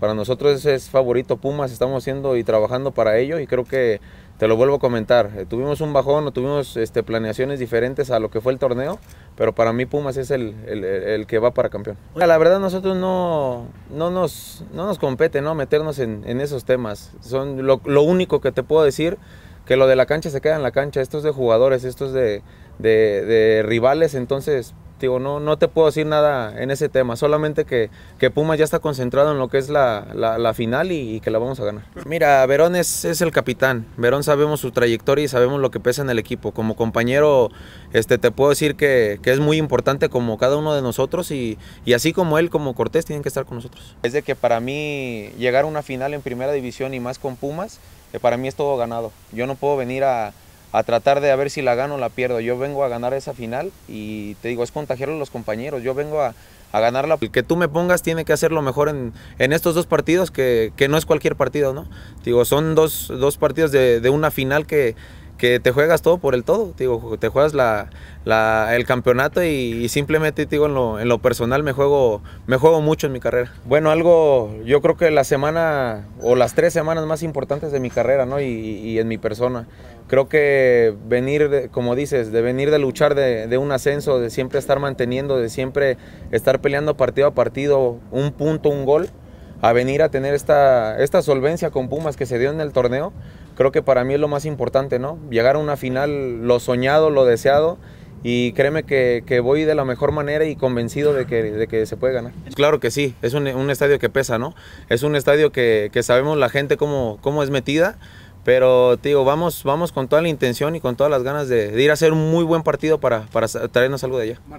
Para nosotros es favorito Pumas, estamos haciendo y trabajando para ello y creo que te lo vuelvo a comentar. Eh, tuvimos un bajón tuvimos este, planeaciones diferentes a lo que fue el torneo, pero para mí Pumas es el, que va para campeón. La verdad nosotros no, nos, compete ¿no? meternos en, esos temas. Son lo, único que te puedo decir que lo de la cancha se queda en la cancha, esto es de jugadores, esto es de rivales, entonces no, no te puedo decir nada en ese tema, solamente que, que Pumas ya está concentrado en lo que es la, final y, que la vamos a ganar. Mira, Verón es, el capitán, Verón sabemos su trayectoria y sabemos lo que pesa en el equipo. Como compañero, este, te puedo decir que, es muy importante como cada uno de nosotros y, así como él, como Cortés, tienen que estar con nosotros. Es de que para mí llegar a una final en primera división y más con Pumas, eh, para mí es todo ganado. Yo no puedo venir a a tratar de a ver si la gano o la pierdo. Yo vengo a ganar esa final y te digo, es contagiar a los compañeros. Yo vengo a, a ganarla. El que tú me pongas tiene que hacerlo mejor en, estos dos partidos, que, no es cualquier partido, ¿no? Digo, son dos, partidos de, de una final que, que te juegas todo por el todo, digo, te juegas el campeonato y, simplemente digo en lo, personal me juego, me juego mucho en mi carrera. Bueno, algo, yo creo que la semana o las tres semanas más importantes de mi carrera, ¿no? Y, en mi persona. Creo que venir, como dices, de venir de luchar de, un ascenso, de siempre estar manteniendo, de siempre estar peleando partido a partido, un punto, un gol, a venir a tener esta, esta solvencia con Pumas que se dio en el torneo creo que para mí es lo más importante, ¿no? Llegar a una final, lo soñado, lo deseado, y créeme que, voy de la mejor manera y convencido de que, que se puede ganar. Claro que sí, es un, un estadio que pesa, ¿no? Es un estadio que, sabemos la gente cómo, cómo es metida, pero te digo, vamos, vamos con toda la intención y con todas las ganas de, ir a hacer un muy buen partido para, para traernos algo de allá.